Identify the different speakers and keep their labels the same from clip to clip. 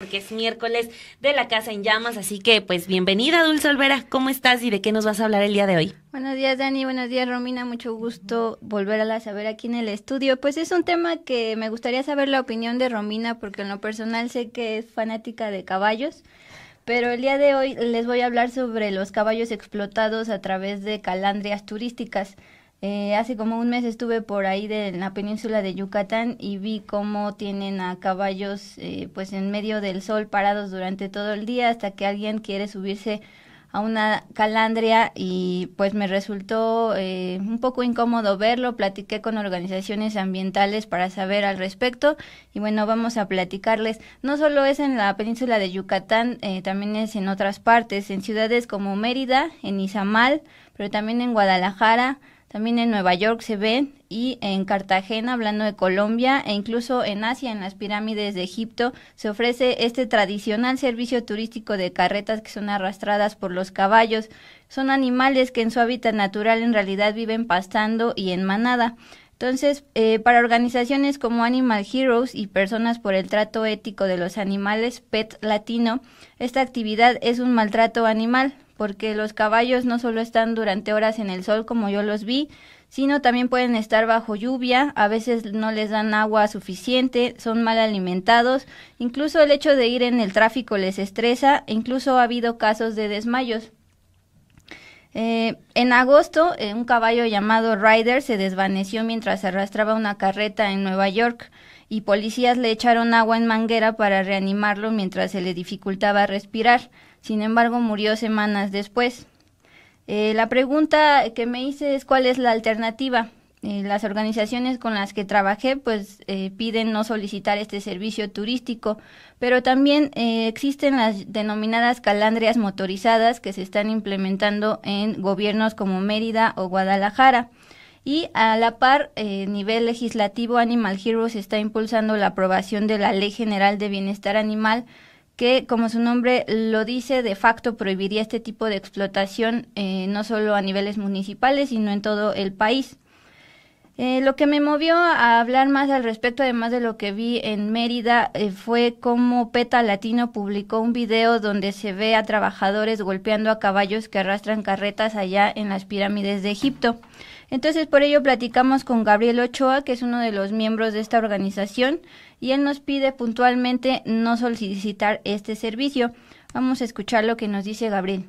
Speaker 1: porque es miércoles de la Casa en Llamas, así que pues bienvenida Dulce Olvera, ¿cómo estás y de qué nos vas a hablar el día de hoy?
Speaker 2: Buenos días Dani, buenos días Romina, mucho gusto volver a la saber aquí en el estudio. Pues es un tema que me gustaría saber la opinión de Romina porque en lo personal sé que es fanática de caballos, pero el día de hoy les voy a hablar sobre los caballos explotados a través de calandrias turísticas. Eh, hace como un mes estuve por ahí de, en la península de Yucatán y vi cómo tienen a caballos eh, pues en medio del sol parados durante todo el día hasta que alguien quiere subirse a una calandria y pues me resultó eh, un poco incómodo verlo. Platiqué con organizaciones ambientales para saber al respecto y bueno, vamos a platicarles. No solo es en la península de Yucatán, también es en otras partes, en ciudades como Mérida, en Izamal, pero también en Guadalajara, también en Nueva York se ven y en Cartagena, hablando de Colombia, e incluso en Asia, en las pirámides de Egipto, se ofrece este tradicional servicio turístico de carretas que son arrastradas por los caballos. Son animales que en su hábitat natural en realidad viven pastando y en manada. Entonces, eh, para organizaciones como Animal Heroes y personas por el trato ético de los animales, PET Latino, esta actividad es un maltrato animal, porque los caballos no solo están durante horas en el sol como yo los vi, sino también pueden estar bajo lluvia, a veces no les dan agua suficiente, son mal alimentados, incluso el hecho de ir en el tráfico les estresa, incluso ha habido casos de desmayos. Eh, en agosto, eh, un caballo llamado Ryder se desvaneció mientras arrastraba una carreta en Nueva York y policías le echaron agua en manguera para reanimarlo mientras se le dificultaba respirar. Sin embargo, murió semanas después. Eh, la pregunta que me hice es cuál es la alternativa. Eh, las organizaciones con las que trabajé pues eh, piden no solicitar este servicio turístico, pero también existen las denominadas calandrias motorizadas que se están implementando en gobiernos como Mérida o Guadalajara. Y a la par, a eh, nivel legislativo, Animal Heroes está impulsando la aprobación de la Ley General de Bienestar Animal, que, como su nombre lo dice, de facto prohibiría este tipo de explotación, eh, no solo a niveles municipales, sino en todo el país. Eh, lo que me movió a hablar más al respecto, además de lo que vi en Mérida, eh, fue cómo PETA Latino publicó un video donde se ve a trabajadores golpeando a caballos que arrastran carretas allá en las pirámides de Egipto. Entonces, por ello platicamos con Gabriel Ochoa, que es uno de los miembros de esta organización, y él nos pide puntualmente no solicitar este servicio. Vamos a escuchar lo que nos dice Gabriel.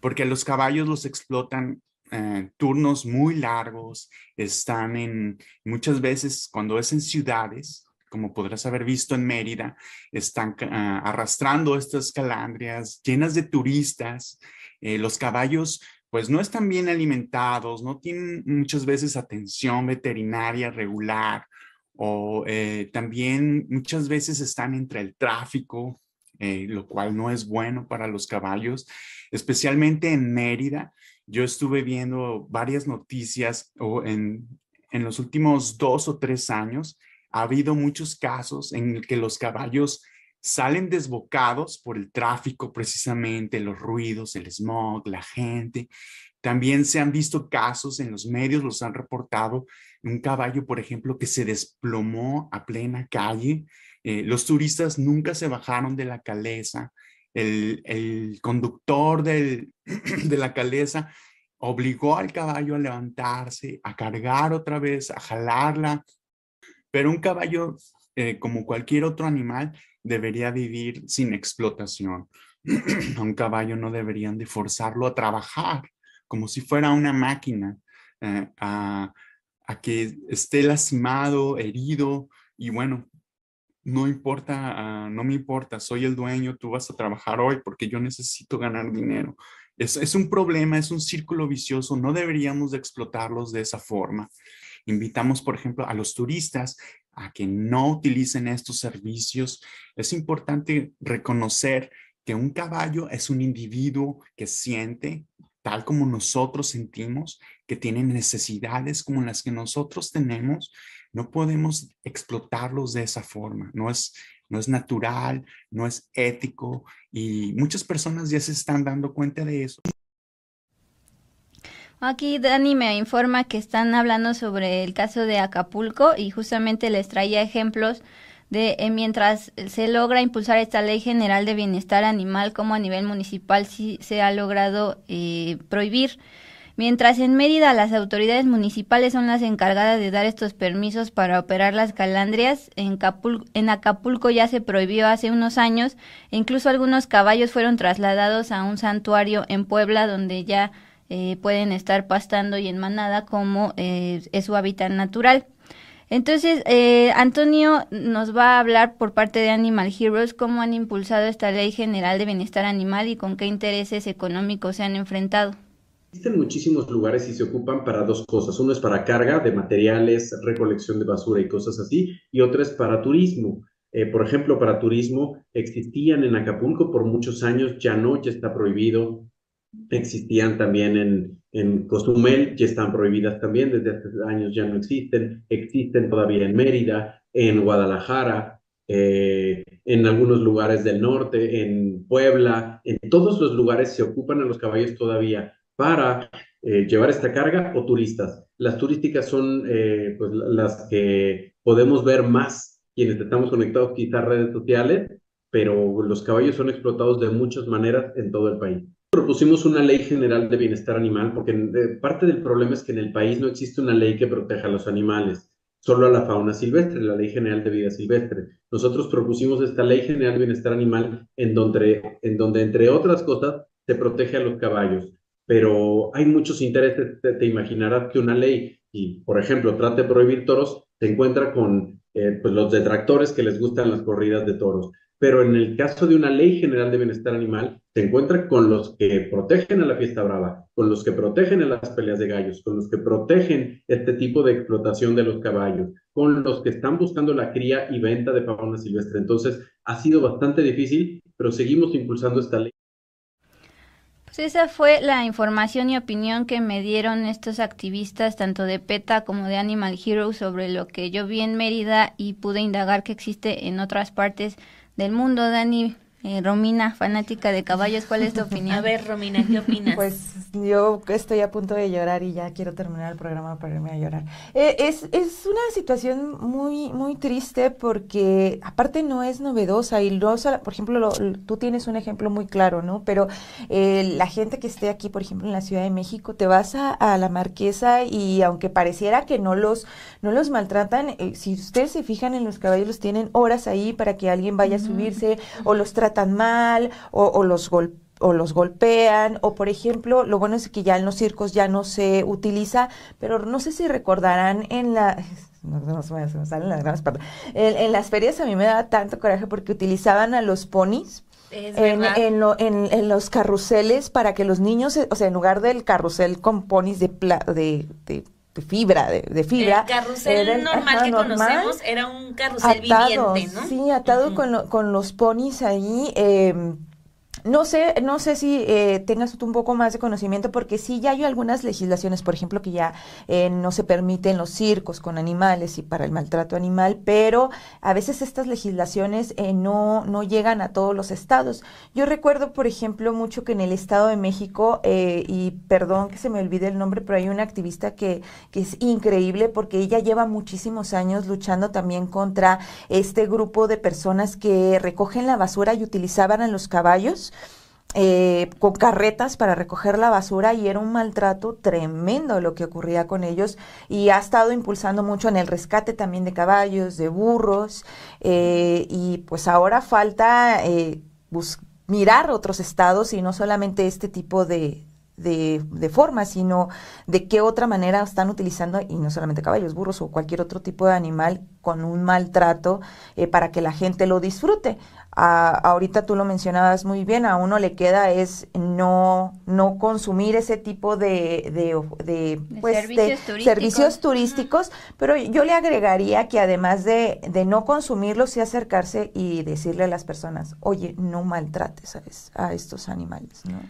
Speaker 3: Porque los caballos los explotan eh, turnos muy largos, están en muchas veces cuando es en ciudades, como podrás haber visto en Mérida, están ah, arrastrando estas calandrias llenas de turistas, eh, los caballos pues no están bien alimentados, no tienen muchas veces atención veterinaria regular o eh, también muchas veces están entre el tráfico, lo cual no es bueno para los caballos, especialmente en Mérida yo estuve viendo varias noticias o en, los últimos dos o tres años ha habido muchos casos en el que los caballos salen desbocados por el tráfico precisamente, los ruidos, el smog, la gente. También se han visto casos en los medios, los han reportado, un caballo, por ejemplo, que se desplomó a plena calle. Eh, los turistas nunca se bajaron de la caleza el, conductor de la caleza obligó al caballo a levantarse, a cargar otra vez, a jalarla, pero un caballo, eh, como cualquier otro animal, debería vivir sin explotación. un caballo no deberían de forzarlo a trabajar como si fuera una máquina, eh, a, a que esté lastimado, herido, y bueno, no importa, ah, no me importa, soy el dueño, tú vas a trabajar hoy porque yo necesito ganar dinero. Es, un problema, es un círculo vicioso, no deberíamos explotarlos de esa forma. Invitamos, por ejemplo, a los turistas a que no utilicen estos servicios. Es importante reconocer que un caballo es un individuo que siente, tal como nosotros sentimos, que tiene necesidades como las que nosotros tenemos no podemos explotarlos de esa forma. No es, no es natural, no es ético y muchas personas ya se están dando cuenta de eso.
Speaker 2: Aquí Dani me informa que están hablando sobre el caso de Acapulco y justamente les traía ejemplos de eh, mientras se logra impulsar esta ley general de bienestar animal como a nivel municipal sí se ha logrado eh, prohibir Mientras en Mérida las autoridades municipales son las encargadas de dar estos permisos para operar las calandrias, en, Acapulco ya se prohibió hace unos años e incluso algunos caballos fueron trasladados a un santuario en Puebla donde ya eh, pueden estar pastando y en manada como eh, es su hábitat natural. Entonces, eh, Antonio nos va a hablar por parte de Animal Heroes cómo han impulsado esta Ley General de Bienestar Animal y con qué intereses económicos se han enfrentado.
Speaker 4: Existen muchísimos lugares y se ocupan para dos cosas. Uno es para carga de materiales, recolección de basura y cosas así, y otro es para turismo. Eh, por ejemplo, para turismo existían en Acapulco por muchos años, ya no, ya está prohibido. Existían también en, en ya están prohibidas también, desde hace años ya no existen. Existen todavía en Mérida, en Guadalajara, eh, en algunos lugares del norte, en Puebla, en todos los lugares se ocupan a los caballos todavía para eh, llevar esta carga o turistas. Las turísticas son eh, pues, las que podemos ver más quienes estamos conectados quizás redes sociales, pero los caballos son explotados de muchas maneras en todo el país. Propusimos una ley general de bienestar animal porque eh, parte del problema es que en el país no existe una ley que proteja a los animales, solo a la fauna silvestre, la ley general de vida silvestre. Nosotros propusimos esta ley general de bienestar animal en donde, en donde entre otras cosas, se protege a los caballos pero hay muchos intereses. Te, imaginarás que una ley, y por ejemplo, trate de prohibir toros, se encuentra con eh, pues, los detractores que les gustan las corridas de toros. Pero en el caso de una ley general de bienestar animal, se encuentra con los que protegen a la fiesta brava, con los que protegen a las peleas de gallos, con los que protegen este tipo de explotación de los caballos, con los que están buscando la cría y venta de fauna silvestre. Entonces, ha sido bastante difícil, pero seguimos impulsando esta ley.
Speaker 2: Pues esa fue la información y opinión que me dieron estos activistas, tanto de PETA como de Animal Heroes, sobre lo que yo vi en Mérida y pude indagar que existe en otras partes del mundo, Dani. Eh, Romina, fanática de caballos, ¿cuál es tu opinión? A ver, Romina, ¿qué opinas?
Speaker 5: Pues yo estoy a punto de llorar y ya quiero terminar el programa para irme a llorar. Eh, es, una situación muy, muy triste porque aparte no es novedosa y no, por ejemplo, tú tienes un ejemplo muy claro, ¿no? Pero eh, la gente que esté aquí, por ejemplo, en la Ciudad de México, te vas a, la Marquesa y aunque pareciera que no los, no los maltratan, si ustedes se fijan en los caballos, los tienen horas ahí para que alguien vaya a subirse o los trata tan mal o, los golpean o los golpean, o por ejemplo, lo bueno es que ya en los circos ya no se utiliza, pero no sé si recordarán en la... las En, las ferias a mí me daba tanto coraje porque utilizaban a los ponis. En, en, los carruseles para que los niños, eh, o sea, en lugar del carrusel con ponis de, pla, de, de fibra, de, de, fibra. El carrusel normal que conocemos
Speaker 1: era un carrusel viviente, ¿no?
Speaker 5: Sí, atado con, con los ponis ahí. Eh, no sé, no sé si eh, tengas un poco más de conocimiento, porque sí ya hay algunas legislaciones, por ejemplo, que ya eh, no se permiten los circos con animales y para el maltrato animal, pero a veces estas legislaciones eh, no, no llegan a todos los estados. Yo recuerdo, por ejemplo, mucho que en el Estado de México, y perdón que se me olvide el nombre, pero hay una activista que, que es increíble porque ella lleva muchísimos años luchando también contra este grupo de personas que recogen la basura y utilizaban a los caballos eh, con carretas para recoger la basura y era un maltrato tremendo lo que ocurría con ellos y ha estado impulsando mucho en el rescate también de caballos, de burros eh, y pues ahora falta eh, mirar otros estados y no solamente este tipo de, de, forma, sino de qué otra manera están utilizando, y no solamente caballos, burros o cualquier otro tipo de animal con un maltrato eh, para que la gente lo disfrute. ahorita tú lo mencionabas muy bien, a uno le queda es no, no consumir ese tipo de, de, de, pues, servicios, turísticos. pero yo le agregaría que además de, no consumirlos, y acercarse y decirle a las personas, oye, no maltrates a, a estos animales. ¿no?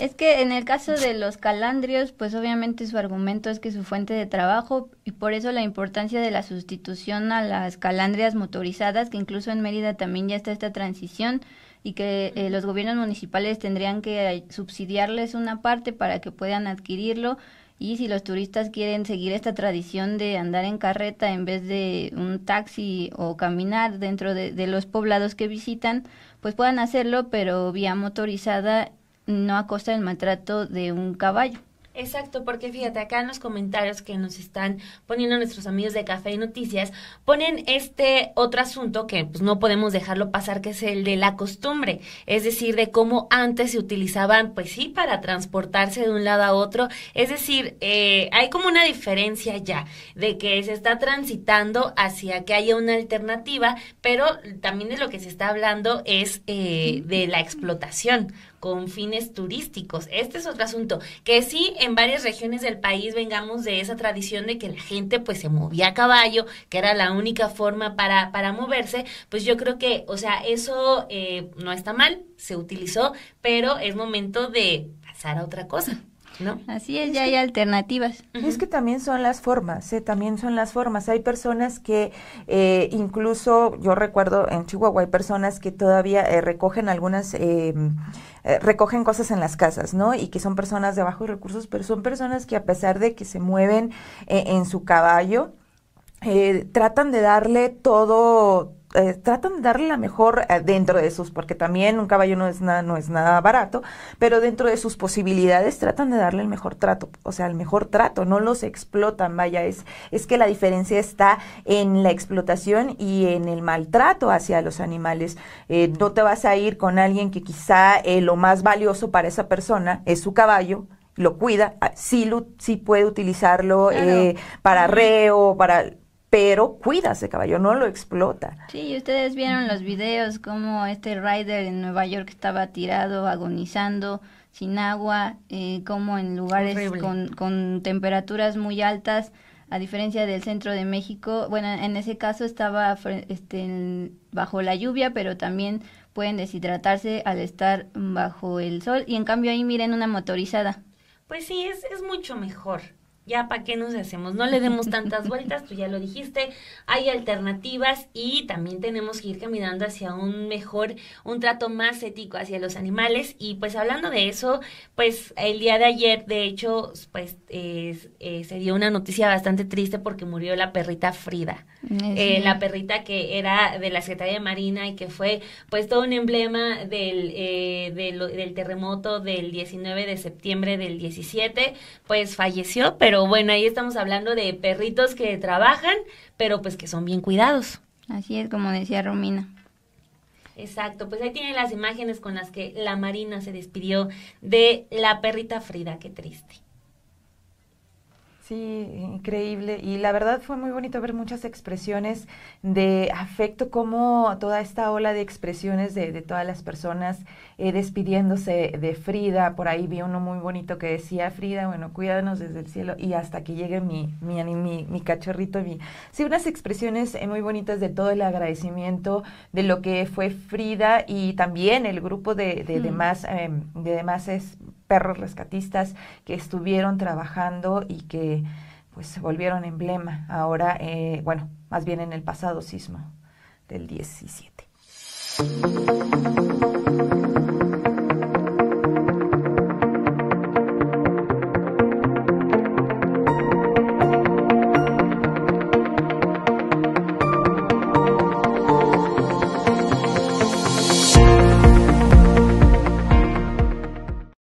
Speaker 2: Es que en el caso de los calandrios, pues obviamente su argumento es que su fuente de trabajo y por eso la importancia de la sustitución a las calandrias motorizadas, que incluso en Mérida también ya está esta transición y que eh, los gobiernos municipales tendrían que eh, subsidiarles una parte para que puedan adquirirlo y si los turistas quieren seguir esta tradición de andar en carreta en vez de un taxi o caminar dentro de, de los poblados que visitan, pues puedan hacerlo, pero vía motorizada no a costa del maltrato de un caballo.
Speaker 1: Exacto, porque fíjate, acá en los comentarios que nos están poniendo nuestros amigos de Café y Noticias, ponen este otro asunto que pues, no podemos dejarlo pasar, que es el de la costumbre, es decir, de cómo antes se utilizaban, pues sí, para transportarse de un lado a otro, es decir, eh, hay como una diferencia ya de que se está transitando hacia que haya una alternativa, pero también de lo que se está hablando es eh, de la explotación, con fines turísticos. Este es otro asunto, que sí en varias regiones del país vengamos de esa tradición de que la gente pues se movía a caballo, que era la única forma para, para moverse, pues yo creo que, o sea, eso eh, no está mal, se utilizó, pero es momento de pasar a otra cosa.
Speaker 5: Así es, ya hay alternativas. Es que también son las formas, eh, también son las formas. Hay personas que eh, incluso, yo recuerdo en Chihuahua, hay personas que todavía eh, recogen algunas... Eh, eh, recogen cosas en las casas, ¿no? Y que son personas de bajos recursos, pero son personas que a pesar de que se mueven en su caballo, tratan de darle todo, eh, tratan de darle la mejor eh, dentro de sus, porque también un caballo no es nada, no es nada barato, pero dentro de sus posibilidades tratan de darle el mejor trato, o sea, el mejor trato, no los explotan, vaya, es, es que la diferencia está en la explotación y en el maltrato hacia los animales. Eh, no te vas a ir con alguien que quizá lo más valioso para esa persona es su caballo, lo cuida, ah, sí, lo, sí puede utilizarlo para reo, para pero cuida ese caballo, no lo explota.
Speaker 2: Sí, ustedes vieron los videos como este rider en Nueva York estaba tirado, agonizando, sin agua, eh, como en lugares con, temperaturas muy altas, a diferencia del centro de México. Bueno, en ese caso estaba este, bajo la lluvia, pero también pueden deshidratarse al estar bajo el sol. Y en cambio ahí miren una motorizada. Pues
Speaker 1: sí, es mucho mejor ya para qué nos hacemos, no le demos tantas vueltas, tú ya lo dijiste, hay alternativas y también tenemos que ir caminando hacia un mejor, un trato más ético hacia los animales y pues hablando de eso, pues el día de ayer de hecho pues eh, se dio una noticia bastante triste porque murió la perrita Frida, eh, la perrita que era de la Secretaría Marina y que fue pues todo un emblema del, eh, del, del terremoto del 19 de septiembre del 17, pues falleció, pero pero bueno, ahí estamos hablando de perritos que trabajan,
Speaker 2: pero pues que son bien cuidados. Así es como decía Romina.
Speaker 1: Exacto, pues ahí tienen las imágenes con las que la Marina se despidió de la perrita Frida, qué triste.
Speaker 5: Sí, increíble. Y la verdad fue muy bonito ver muchas expresiones de afecto, como toda esta ola de expresiones de, todas las personas eh, despidiéndose de Frida. Por ahí vi uno muy bonito que decía, Frida, bueno, cuídanos desde el cielo y hasta que llegue mi, mi, mi, mi cachorrito. Mi. Sí, unas expresiones eh, muy bonitas de todo el agradecimiento de lo que fue Frida y también el grupo de, mm. demás, em, de demás es perros rescatistas que estuvieron trabajando y que pues se volvieron emblema ahora, eh, bueno, más bien en el pasado sismo del 17.